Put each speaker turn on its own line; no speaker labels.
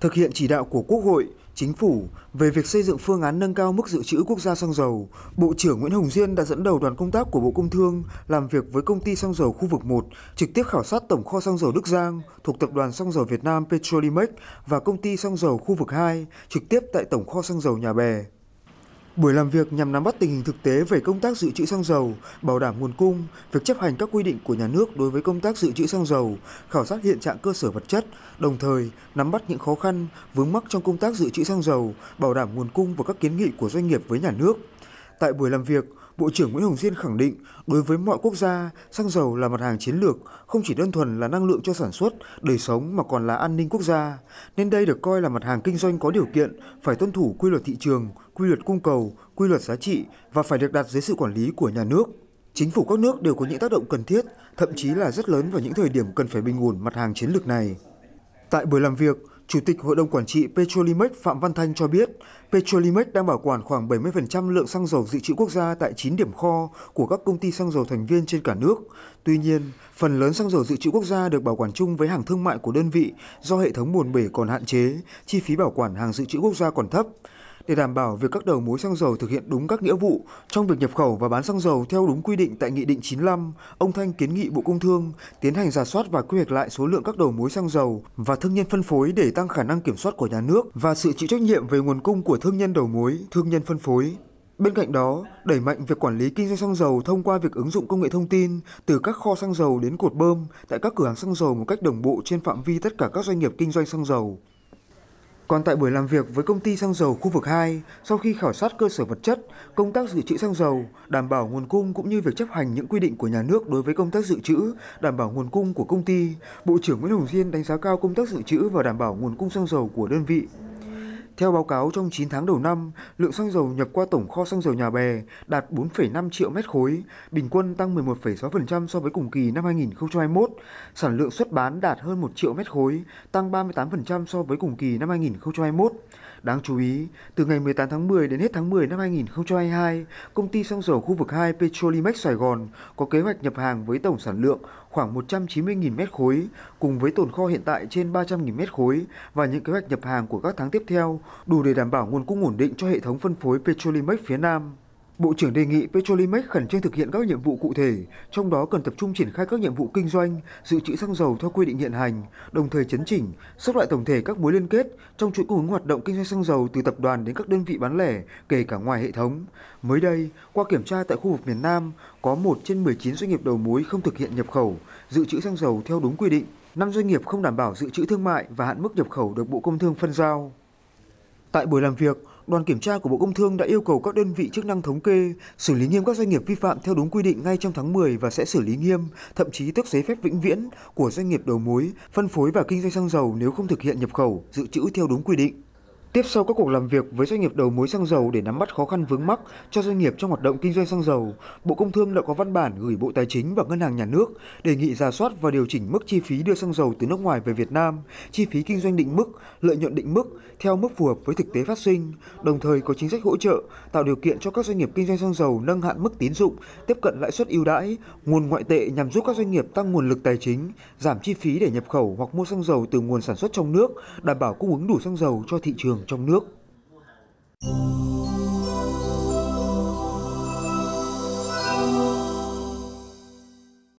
Thực hiện chỉ đạo của Quốc hội, Chính phủ về việc xây dựng phương án nâng cao mức dự trữ quốc gia xăng dầu, Bộ trưởng Nguyễn Hồng Diên đã dẫn đầu đoàn công tác của Bộ Công Thương làm việc với công ty xăng dầu khu vực 1, trực tiếp khảo sát tổng kho xăng dầu Đức Giang thuộc Tập đoàn Xăng dầu Việt Nam Petrolimex và công ty xăng dầu khu vực 2 trực tiếp tại tổng kho xăng dầu Nhà Bè. Buổi làm việc nhằm nắm bắt tình hình thực tế về công tác dự trữ xăng dầu, bảo đảm nguồn cung, việc chấp hành các quy định của nhà nước đối với công tác dự trữ xăng dầu, khảo sát hiện trạng cơ sở vật chất, đồng thời nắm bắt những khó khăn, vướng mắc trong công tác dự trữ xăng dầu, bảo đảm nguồn cung và các kiến nghị của doanh nghiệp với nhà nước. Tại buổi làm việc, Bộ trưởng Nguyễn Hồng Diên khẳng định, đối với mọi quốc gia, xăng dầu là mặt hàng chiến lược, không chỉ đơn thuần là năng lượng cho sản xuất, đời sống mà còn là an ninh quốc gia, nên đây được coi là mặt hàng kinh doanh có điều kiện, phải tuân thủ quy luật thị trường, quy luật cung cầu, quy luật giá trị và phải được đặt dưới sự quản lý của nhà nước. Chính phủ các nước đều có những tác động cần thiết, thậm chí là rất lớn vào những thời điểm cần phải bình ổn mặt hàng chiến lược này. Tại buổi làm việc, Chủ tịch Hội đồng Quản trị Petrolimex Phạm Văn Thanh cho biết, Petrolimex đang bảo quản khoảng 70% lượng xăng dầu dự trữ quốc gia tại 9 điểm kho của các công ty xăng dầu thành viên trên cả nước. Tuy nhiên, phần lớn xăng dầu dự trữ quốc gia được bảo quản chung với hàng thương mại của đơn vị do hệ thống nguồn bể còn hạn chế, chi phí bảo quản hàng dự trữ quốc gia còn thấp. Để đảm bảo việc các đầu mối xăng dầu thực hiện đúng các nghĩa vụ trong việc nhập khẩu và bán xăng dầu theo đúng quy định tại Nghị định 95, ông Thanh kiến nghị Bộ Công Thương tiến hành giả soát và quy hoạch lại số lượng các đầu mối xăng dầu và thương nhân phân phối để tăng khả năng kiểm soát của nhà nước và sự chịu trách nhiệm về nguồn cung của thương nhân đầu mối, thương nhân phân phối. Bên cạnh đó, đẩy mạnh việc quản lý kinh doanh xăng dầu thông qua việc ứng dụng công nghệ thông tin từ các kho xăng dầu đến cột bơm tại các cửa hàng xăng dầu một cách đồng bộ trên phạm vi tất cả các doanh nghiệp kinh doanh xăng dầu. Còn tại buổi làm việc với công ty xăng dầu khu vực 2, sau khi khảo sát cơ sở vật chất, công tác dự trữ xăng dầu, đảm bảo nguồn cung cũng như việc chấp hành những quy định của nhà nước đối với công tác dự trữ, đảm bảo nguồn cung của công ty, Bộ trưởng Nguyễn Hồng Diên đánh giá cao công tác dự trữ và đảm bảo nguồn cung xăng dầu của đơn vị. Theo báo cáo, trong 9 tháng đầu năm, lượng xăng dầu nhập qua tổng kho xăng dầu nhà bè đạt 4,5 triệu mét khối, bình quân tăng 11,6% so với cùng kỳ năm 2021. Sản lượng xuất bán đạt hơn 1 triệu mét khối, tăng 38% so với cùng kỳ năm 2021. Đáng chú ý, từ ngày 18 tháng 10 đến hết tháng 10 năm 2022, công ty xăng dầu khu vực 2 Petrolimex Sài Gòn có kế hoạch nhập hàng với tổng sản lượng khoảng 190.000 mét khối, cùng với tồn kho hiện tại trên 300.000 mét khối và những kế hoạch nhập hàng của các tháng tiếp theo đủ để đảm bảo nguồn cung ổn định cho hệ thống phân phối Petrolimex phía Nam. Bộ trưởng đề nghị Petrolimex khẩn trương thực hiện các nhiệm vụ cụ thể, trong đó cần tập trung triển khai các nhiệm vụ kinh doanh, dự trữ xăng dầu theo quy định hiện hành, đồng thời chấn chỉnh, xác lại tổng thể các mối liên kết trong chuỗi cung ứng hoạt động kinh doanh xăng dầu từ tập đoàn đến các đơn vị bán lẻ, kể cả ngoài hệ thống. Mới đây, qua kiểm tra tại khu vực miền Nam, có 1 trên 19 doanh nghiệp đầu mối không thực hiện nhập khẩu, dự trữ xăng dầu theo đúng quy định. 5 doanh nghiệp không đảm bảo dự trữ thương mại và hạn mức nhập khẩu được Bộ Công Thương phân giao. Tại buổi làm việc, đoàn kiểm tra của Bộ Công Thương đã yêu cầu các đơn vị chức năng thống kê, xử lý nghiêm các doanh nghiệp vi phạm theo đúng quy định ngay trong tháng 10 và sẽ xử lý nghiêm, thậm chí tước giấy phép vĩnh viễn của doanh nghiệp đầu mối, phân phối và kinh doanh xăng dầu nếu không thực hiện nhập khẩu, dự trữ theo đúng quy định. Tiếp sau các cuộc làm việc với doanh nghiệp đầu mối xăng dầu để nắm bắt khó khăn vướng mắc cho doanh nghiệp trong hoạt động kinh doanh xăng dầu, Bộ Công Thương đã có văn bản gửi Bộ Tài chính và Ngân hàng Nhà nước đề nghị ra soát và điều chỉnh mức chi phí đưa xăng dầu từ nước ngoài về Việt Nam, chi phí kinh doanh định mức, lợi nhuận định mức theo mức phù hợp với thực tế phát sinh, đồng thời có chính sách hỗ trợ, tạo điều kiện cho các doanh nghiệp kinh doanh xăng dầu nâng hạn mức tín dụng, tiếp cận lãi suất ưu đãi, nguồn ngoại tệ nhằm giúp các doanh nghiệp tăng nguồn lực tài chính, giảm chi phí để nhập khẩu hoặc mua xăng dầu từ nguồn sản xuất trong nước, đảm bảo cung ứng đủ xăng dầu cho thị trường trong nước.